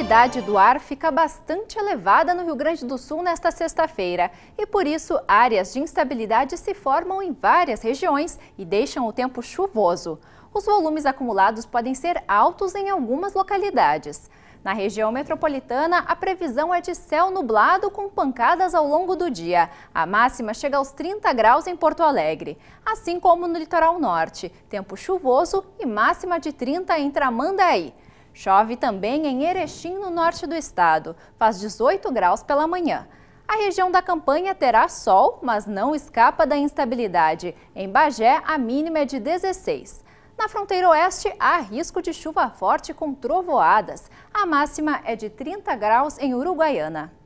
qualidade do ar fica bastante elevada no Rio Grande do Sul nesta sexta-feira e, por isso, áreas de instabilidade se formam em várias regiões e deixam o tempo chuvoso. Os volumes acumulados podem ser altos em algumas localidades. Na região metropolitana, a previsão é de céu nublado com pancadas ao longo do dia. A máxima chega aos 30 graus em Porto Alegre, assim como no litoral norte. Tempo chuvoso e máxima de 30 em Tramandaí. Chove também em Erechim, no norte do estado. Faz 18 graus pela manhã. A região da campanha terá sol, mas não escapa da instabilidade. Em Bagé, a mínima é de 16. Na fronteira oeste, há risco de chuva forte com trovoadas. A máxima é de 30 graus em Uruguaiana.